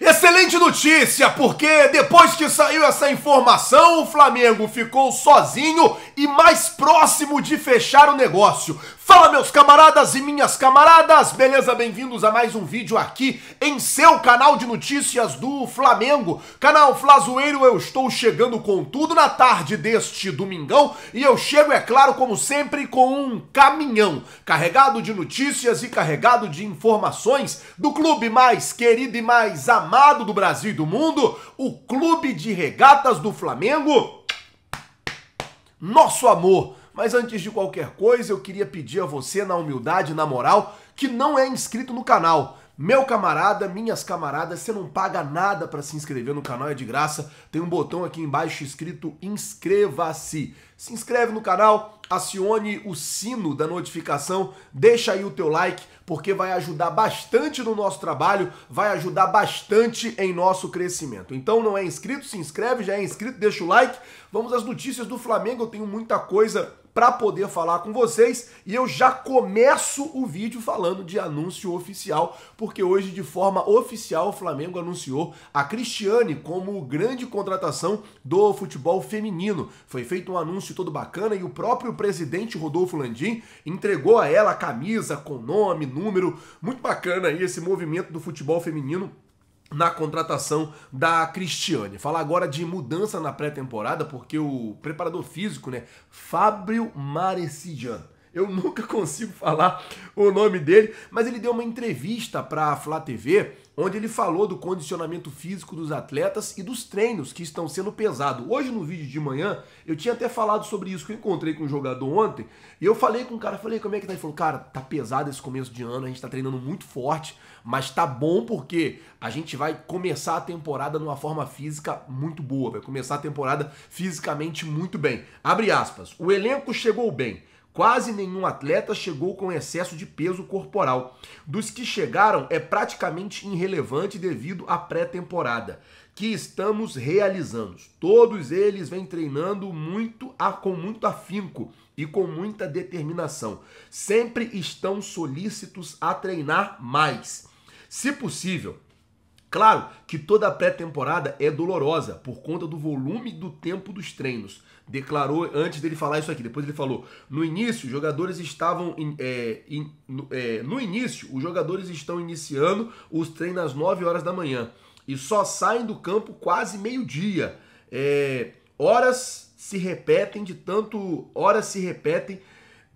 Excelente notícia, porque depois que saiu essa informação, o Flamengo ficou sozinho e mais próximo de fechar o negócio. Fala meus camaradas e minhas camaradas, beleza? Bem-vindos a mais um vídeo aqui em seu canal de notícias do Flamengo. Canal Flazoeiro, eu estou chegando com tudo na tarde deste domingão e eu chego, é claro, como sempre, com um caminhão carregado de notícias e carregado de informações do clube mais querido e mais amado amado do Brasil e do mundo, o Clube de Regatas do Flamengo. Nosso amor. Mas antes de qualquer coisa, eu queria pedir a você, na humildade e na moral, que não é inscrito no canal meu camarada, minhas camaradas, você não paga nada para se inscrever no canal, é de graça. Tem um botão aqui embaixo escrito inscreva-se. Se inscreve no canal, acione o sino da notificação, deixa aí o teu like, porque vai ajudar bastante no nosso trabalho, vai ajudar bastante em nosso crescimento. Então não é inscrito, se inscreve, já é inscrito, deixa o like. Vamos às notícias do Flamengo, eu tenho muita coisa para poder falar com vocês e eu já começo o vídeo falando de anúncio oficial, porque hoje de forma oficial o Flamengo anunciou a Cristiane como grande contratação do futebol feminino. Foi feito um anúncio todo bacana e o próprio presidente Rodolfo Landim entregou a ela a camisa com nome, número, muito bacana aí esse movimento do futebol feminino na contratação da Cristiane. Fala agora de mudança na pré-temporada, porque o preparador físico, né, Fábio Marecijan, eu nunca consigo falar o nome dele, mas ele deu uma entrevista para a Flá TV, onde ele falou do condicionamento físico dos atletas e dos treinos que estão sendo pesados. Hoje no vídeo de manhã, eu tinha até falado sobre isso, que eu encontrei com um jogador ontem, e eu falei com o um cara, falei, como é que tá? Ele falou, cara, tá pesado esse começo de ano, a gente tá treinando muito forte, mas tá bom porque a gente vai começar a temporada numa forma física muito boa, vai começar a temporada fisicamente muito bem. Abre aspas, o elenco chegou bem, Quase nenhum atleta chegou com excesso de peso corporal. Dos que chegaram, é praticamente irrelevante devido à pré-temporada que estamos realizando. Todos eles vêm treinando muito a, com muito afinco e com muita determinação. Sempre estão solícitos a treinar mais. Se possível, Claro que toda a pré-temporada é dolorosa por conta do volume do tempo dos treinos. Declarou antes dele falar isso aqui. Depois ele falou: no início, os jogadores estavam. In, é, in, no, é, no início, os jogadores estão iniciando os treinos às 9 horas da manhã e só saem do campo quase meio-dia. É, horas se repetem de tanto. Horas se repetem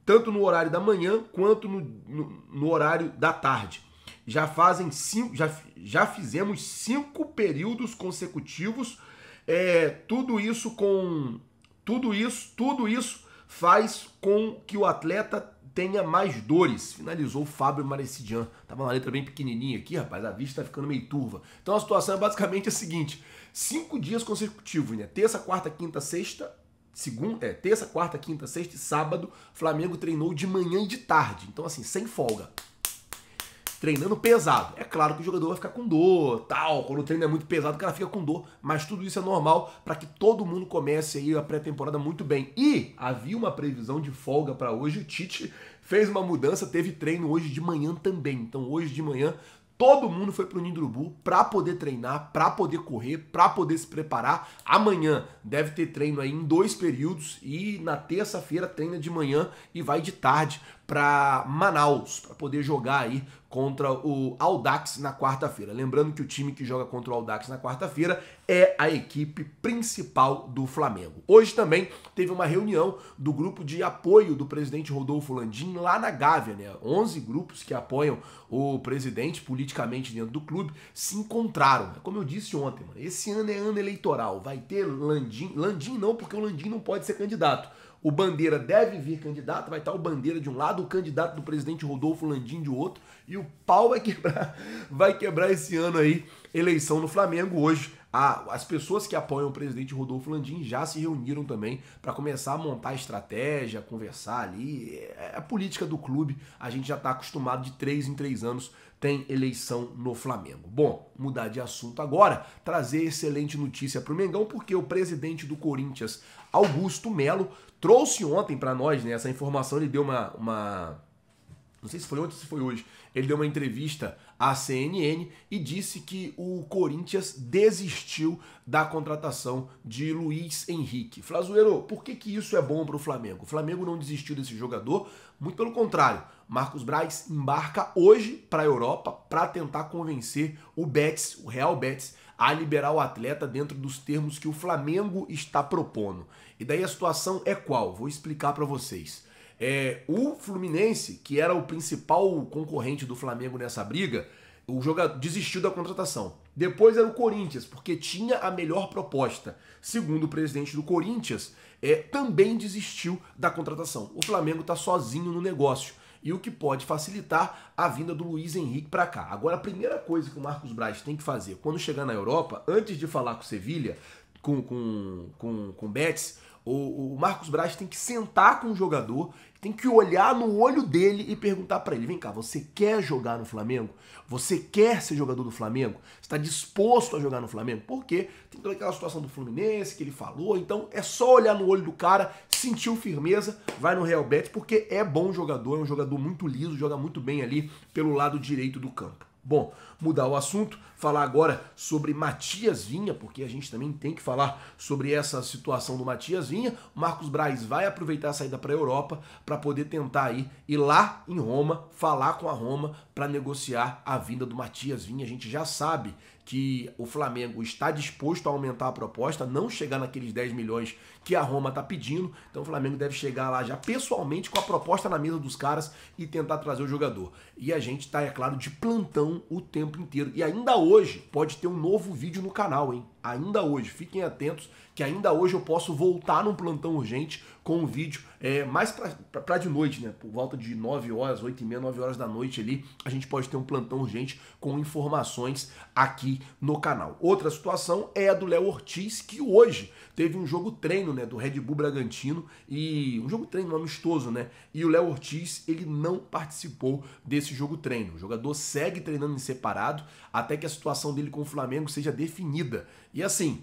tanto no horário da manhã quanto no, no, no horário da tarde já fazem cinco, já, já fizemos cinco períodos consecutivos. É, tudo isso com tudo isso, tudo isso faz com que o atleta tenha mais dores. Finalizou o Fábio Marecidian. Tava uma letra bem pequenininha aqui, rapaz. A vista tá ficando meio turva. Então a situação é basicamente a seguinte: cinco dias consecutivos, né? Terça, quarta, quinta, sexta, segunda, é, terça, quarta, quinta, sexta e sábado, Flamengo treinou de manhã e de tarde. Então, assim, sem folga treinando pesado. É claro que o jogador vai ficar com dor, tal. Quando o treino é muito pesado, o cara fica com dor, mas tudo isso é normal para que todo mundo comece aí a pré-temporada muito bem. E havia uma previsão de folga para hoje, o Tite fez uma mudança, teve treino hoje de manhã também. Então hoje de manhã Todo mundo foi pro Nindrubu para poder treinar, para poder correr, para poder se preparar. Amanhã deve ter treino aí em dois períodos e na terça-feira treina de manhã e vai de tarde para Manaus, para poder jogar aí contra o Aldax na quarta-feira. Lembrando que o time que joga contra o Aldax na quarta-feira é a equipe principal do Flamengo. Hoje também teve uma reunião do grupo de apoio do presidente Rodolfo Landim lá na Gávea, né? 11 grupos que apoiam o presidente politicamente dentro do clube se encontraram. É como eu disse ontem, mano, esse ano é ano eleitoral, vai ter Landim, Landim não, porque o Landim não pode ser candidato o Bandeira deve vir candidato, vai estar o Bandeira de um lado, o candidato do presidente Rodolfo Landim de outro, e o pau vai quebrar, vai quebrar esse ano aí, eleição no Flamengo hoje. A, as pessoas que apoiam o presidente Rodolfo Landim já se reuniram também para começar a montar estratégia, conversar ali. É, é a política do clube, a gente já está acostumado de três em três anos tem eleição no Flamengo. Bom, mudar de assunto agora, trazer excelente notícia para o Mengão, porque o presidente do Corinthians, Augusto Melo, trouxe ontem para nós né, essa informação, ele deu uma, uma não sei se foi ontem ou se foi hoje, ele deu uma entrevista à CNN e disse que o Corinthians desistiu da contratação de Luiz Henrique. Flazueiro, por que, que isso é bom para o Flamengo? O Flamengo não desistiu desse jogador, muito pelo contrário. Marcos Braz embarca hoje para a Europa para tentar convencer o Betis, o Real Betis, a liberar o atleta dentro dos termos que o Flamengo está propondo. E daí a situação é qual? Vou explicar para vocês. É, o Fluminense, que era o principal concorrente do Flamengo nessa briga, o jogador desistiu da contratação. Depois era o Corinthians, porque tinha a melhor proposta. Segundo o presidente do Corinthians, é, também desistiu da contratação. O Flamengo está sozinho no negócio. E o que pode facilitar a vinda do Luiz Henrique para cá. Agora, a primeira coisa que o Marcos Braz tem que fazer quando chegar na Europa, antes de falar com o Sevilha, com, com, com, com o Betis, o, o Marcos Braz tem que sentar com o jogador, tem que olhar no olho dele e perguntar para ele: vem cá, você quer jogar no Flamengo? Você quer ser jogador do Flamengo? Está disposto a jogar no Flamengo? Por quê? tem toda aquela situação do Fluminense que ele falou. Então é só olhar no olho do cara, sentir firmeza, vai no Real Betis porque é bom jogador, é um jogador muito liso, joga muito bem ali pelo lado direito do campo. Bom, mudar o assunto, falar agora sobre Matias Vinha, porque a gente também tem que falar sobre essa situação do Matias Vinha. Marcos Braz vai aproveitar a saída para a Europa para poder tentar aí ir lá em Roma, falar com a Roma para negociar a vinda do Matias Vinha. A gente já sabe que o Flamengo está disposto a aumentar a proposta, não chegar naqueles 10 milhões que a Roma está pedindo. Então o Flamengo deve chegar lá já pessoalmente com a proposta na mesa dos caras e tentar trazer o jogador. E a gente está, é claro, de plantão o tempo inteiro. E ainda hoje pode ter um novo vídeo no canal, hein? ainda hoje. Fiquem atentos que ainda hoje eu posso voltar num plantão urgente com um vídeo é, mais para de noite, né? Por volta de 9 horas, 8 e meia, 9 horas da noite ali, a gente pode ter um plantão urgente com informações aqui no canal. Outra situação é a do Léo Ortiz, que hoje teve um jogo treino, né, do Red Bull Bragantino e um jogo treino amistoso, né? E o Léo Ortiz, ele não participou desse jogo treino. O jogador segue treinando em separado até que a situação dele com o Flamengo seja definida. E assim,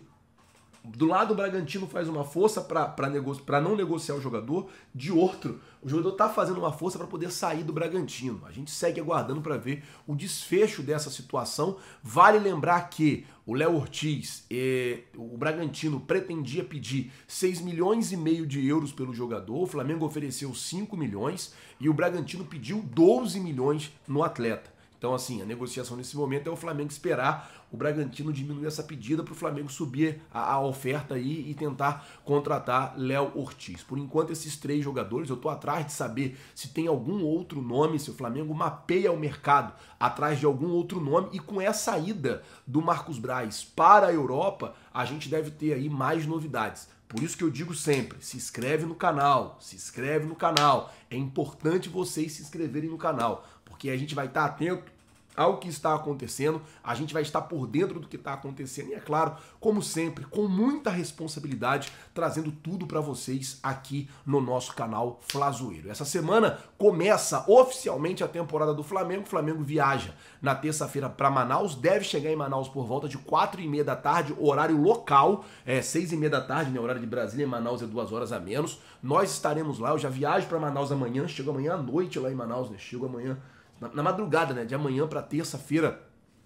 do lado o Bragantino faz uma força para nego não negociar o jogador, de outro, o jogador está fazendo uma força para poder sair do Bragantino. A gente segue aguardando para ver o desfecho dessa situação. Vale lembrar que o Léo Ortiz, eh, o Bragantino pretendia pedir 6 milhões e meio de euros pelo jogador, o Flamengo ofereceu 5 milhões e o Bragantino pediu 12 milhões no atleta. Então, assim, a negociação nesse momento é o Flamengo esperar o Bragantino diminuir essa pedida para o Flamengo subir a, a, oferta aí e tentar contratar Léo Ortiz. Por enquanto, esses três jogadores, eu estou atrás de saber se tem algum outro nome, se o Flamengo mapeia o mercado atrás de algum outro nome. E com essa saída do Marcos Braz para a Europa, a gente deve ter aí mais novidades. Por isso que eu digo sempre, se inscreve no canal, se inscreve no canal. É importante vocês se inscreverem no canal porque a gente vai estar atento ao que está acontecendo, a gente vai estar por dentro do que está acontecendo e, é claro, como sempre, com muita responsabilidade, trazendo tudo para vocês aqui no nosso canal Flazoeiro. Essa semana começa oficialmente a temporada do Flamengo. O Flamengo viaja na terça-feira para Manaus, deve chegar em Manaus por volta de 4 e meia da tarde, horário local, é 6 e meia da tarde, né, horário de Brasília, em Manaus é duas horas a menos. Nós estaremos lá, eu já viajo para Manaus amanhã, chego amanhã à noite lá em Manaus, né, chego amanhã na, na madrugada, né, de amanhã para terça-feira,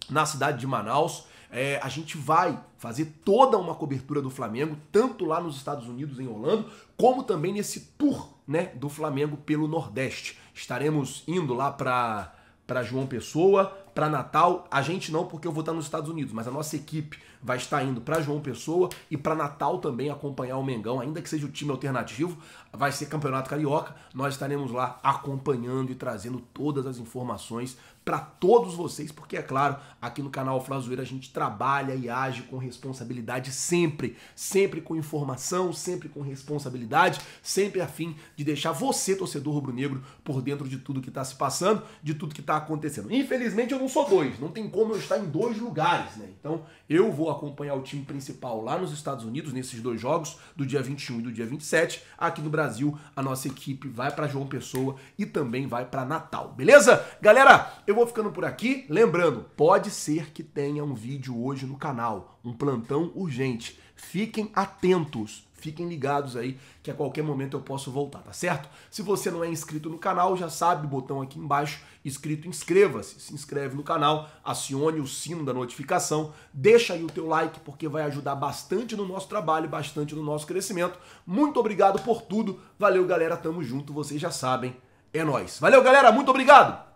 na cidade de Manaus. É, a gente vai fazer toda uma cobertura do Flamengo, tanto lá nos Estados Unidos, em Orlando, como também nesse tour né, do Flamengo pelo Nordeste. Estaremos indo lá para João Pessoa, para Natal, a gente não, porque eu vou estar nos Estados Unidos, mas a nossa equipe vai estar indo para João Pessoa e para Natal também acompanhar o Mengão, ainda que seja o time alternativo, vai ser Campeonato Carioca, nós estaremos lá acompanhando e trazendo todas as informações para todos vocês, porque é claro, aqui no canal Flazoeira a gente trabalha e age com responsabilidade sempre, sempre com informação, sempre com responsabilidade, sempre a fim de deixar você, torcedor rubro-negro, por dentro de tudo que está se passando, de tudo que está acontecendo. Infelizmente eu não sou dois, não tem como eu estar em dois lugares, né? Então eu vou acompanhar o time principal lá nos Estados Unidos, nesses dois jogos, do dia 21 e do dia 27. Aqui no Brasil, a nossa equipe vai para João Pessoa e também vai para Natal, beleza? Galera, eu vou ficando por aqui. Lembrando, pode ser que tenha um vídeo hoje no canal, um plantão urgente. Fiquem atentos, fiquem ligados aí que a qualquer momento eu posso voltar, tá certo? Se você não é inscrito no canal, já sabe, botão aqui embaixo escrito inscreva-se, se inscreve no canal, acione o sino da notificação, deixa aí o teu like porque vai ajudar bastante no nosso trabalho, bastante no nosso crescimento. Muito obrigado por tudo. Valeu, galera, tamo junto, vocês já sabem. É nós. Valeu, galera, muito obrigado.